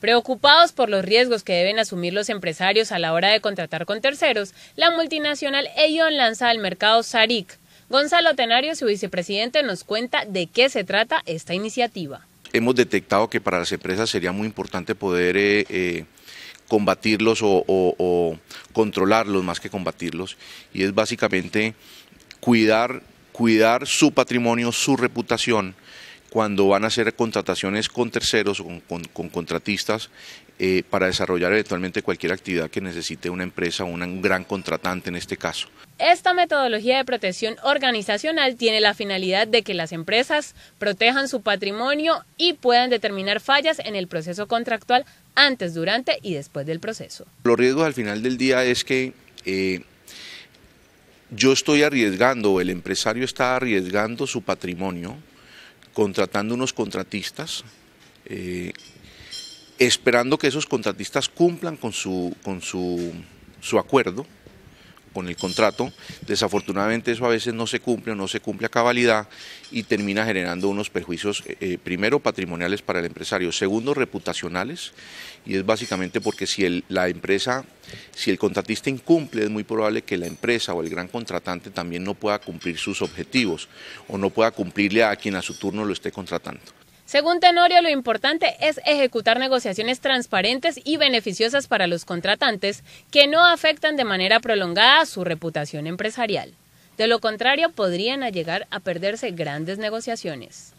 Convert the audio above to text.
Preocupados por los riesgos que deben asumir los empresarios a la hora de contratar con terceros, la multinacional EYON lanza al mercado SARIC. Gonzalo Tenario, su vicepresidente, nos cuenta de qué se trata esta iniciativa. Hemos detectado que para las empresas sería muy importante poder eh, eh, combatirlos o, controlarlos más que combatirlos. Y es básicamente cuidar su patrimonio, su reputación cuando van a hacer contrataciones con terceros o con, contratistas eh, para desarrollar eventualmente cualquier actividad que necesite una empresa o un gran contratante en este caso. Esta metodología de protección organizacional tiene la finalidad de que las empresas protejan su patrimonio y puedan determinar fallas en el proceso contractual antes, durante y después del proceso. Los riesgos al final del día es que eh, yo estoy arriesgando, el empresario está arriesgando su patrimonio contratando unos contratistas, eh, esperando que esos contratistas cumplan con su, con su, acuerdo, con el contrato. Desafortunadamente eso a veces no se cumple o no se cumple a cabalidad y termina generando unos perjuicios, eh, eh, primero patrimoniales para el empresario, segundo reputacionales, y es básicamente porque si la empresa si el contratista incumple, es muy probable que la empresa o el gran contratante también no pueda cumplir sus objetivos o no pueda cumplirle a quien a su turno lo esté contratando. Según Tenorio, lo importante es ejecutar negociaciones transparentes y beneficiosas para los contratantes que no afectan de manera prolongada su reputación empresarial. De lo contrario, podrían llegar a perderse grandes negociaciones.